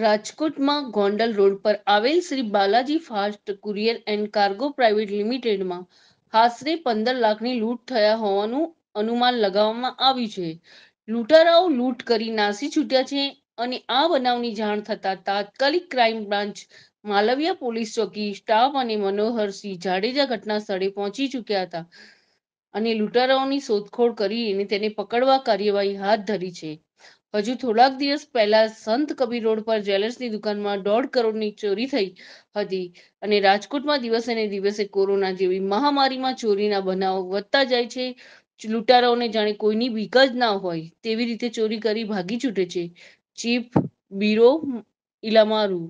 રાજકોટમાં ગોંડલ રોડ પર આવેલ Shri Balaji fast courier and cargo private લિમિટેડમાં આશરે પંદર લાખની લૂંટ થયા હોવાનું અનુમાન લગાવવામાં આવ્યું છે લૂંટારાઓ લૂંટ કરી નાસી છૂટ્યા છે અને આ બનાવની જાણ થતાં તાત્કાલિક ક્રાઇમ બ્રાન્ચ માલવિયા પોલીસ ચોકી સ્ટાફ અને મનોહરસિંહ જાડેજા ઘટના સ્થળે પહોંચી ચૂક્યા હતા અને લૂંટારાઓની શોધખોળ કરી અને તેને પકડવા કાર્યવાહી હાથ ધરી છે હજુ થોડાક દિવસ પહેલા સંત કબીર રોડ પર જ્વેલર્સની દુકાનમાં દોઢ કરોડની ચોરી થઈ હતી અને રાજકોટમાં દિવસે ને દિવસે કોરોના જેવી મહામારીમાં ચોરીના બનાવો વધતા જાય છે લૂંટારાઓને જાણે કોઈની બીક જ ના હોય તેવી રીતે ચોરી કરી ભાગી છૂટે છે ચીફ બીરો ઇલામારુ